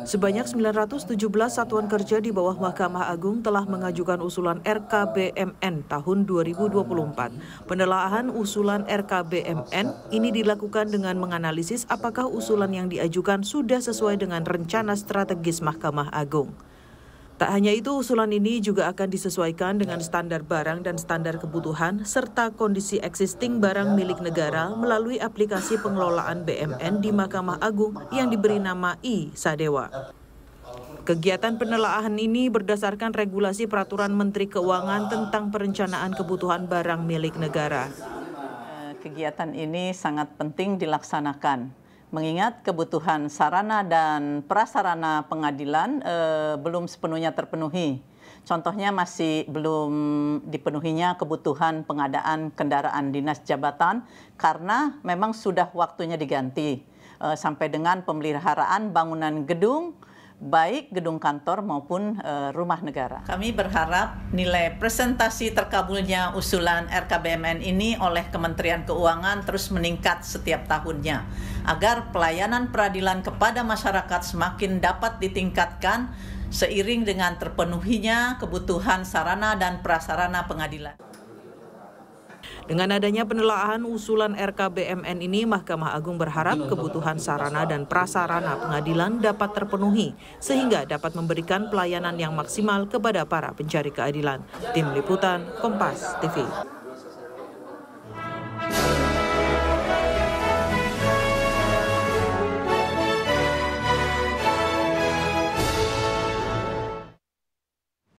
Sebanyak 917 satuan kerja di bawah Mahkamah Agung telah mengajukan usulan RKBMN tahun 2024. Penelaahan usulan RKBMN ini dilakukan dengan menganalisis apakah usulan yang diajukan sudah sesuai dengan rencana strategis Mahkamah Agung. Tak hanya itu, usulan ini juga akan disesuaikan dengan standar barang dan standar kebutuhan, serta kondisi existing barang milik negara melalui aplikasi pengelolaan BMN di Mahkamah Agung yang diberi nama I-Sadewa. Kegiatan penelaahan ini berdasarkan regulasi Peraturan Menteri Keuangan tentang perencanaan kebutuhan barang milik negara. Eh, kegiatan ini sangat penting dilaksanakan mengingat kebutuhan sarana dan prasarana pengadilan eh, belum sepenuhnya terpenuhi. Contohnya masih belum dipenuhinya kebutuhan pengadaan kendaraan dinas jabatan karena memang sudah waktunya diganti eh, sampai dengan pemeliharaan bangunan gedung baik gedung kantor maupun eh, rumah negara. Kami berharap nilai presentasi terkabulnya usulan RKBMN ini oleh Kementerian Keuangan terus meningkat setiap tahunnya agar pelayanan peradilan kepada masyarakat semakin dapat ditingkatkan seiring dengan terpenuhinya kebutuhan sarana dan prasarana pengadilan. Dengan adanya penelaahan usulan RKBMN ini, Mahkamah Agung berharap kebutuhan sarana dan prasarana pengadilan dapat terpenuhi, sehingga dapat memberikan pelayanan yang maksimal kepada para pencari keadilan. Tim Liputan, Kompas TV.